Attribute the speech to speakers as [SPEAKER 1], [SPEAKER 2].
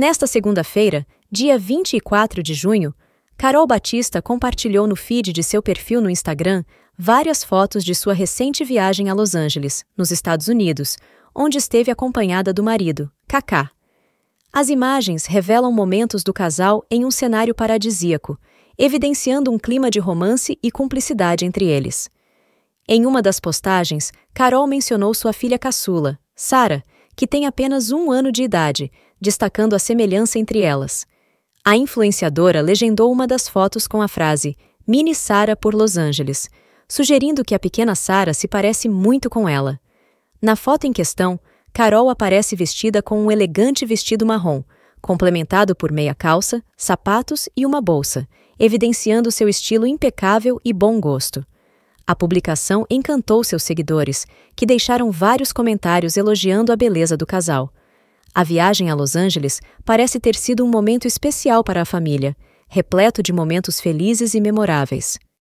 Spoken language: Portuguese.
[SPEAKER 1] Nesta segunda-feira, dia 24 de junho, Carol Batista compartilhou no feed de seu perfil no Instagram várias fotos de sua recente viagem a Los Angeles, nos Estados Unidos, onde esteve acompanhada do marido, Kaká. As imagens revelam momentos do casal em um cenário paradisíaco, evidenciando um clima de romance e cumplicidade entre eles. Em uma das postagens, Carol mencionou sua filha caçula, Sara, que tem apenas um ano de idade, destacando a semelhança entre elas. A influenciadora legendou uma das fotos com a frase Mini Sara por Los Angeles, sugerindo que a pequena Sara se parece muito com ela. Na foto em questão, Carol aparece vestida com um elegante vestido marrom, complementado por meia calça, sapatos e uma bolsa, evidenciando seu estilo impecável e bom gosto. A publicação encantou seus seguidores, que deixaram vários comentários elogiando a beleza do casal. A viagem a Los Angeles parece ter sido um momento especial para a família, repleto de momentos felizes e memoráveis.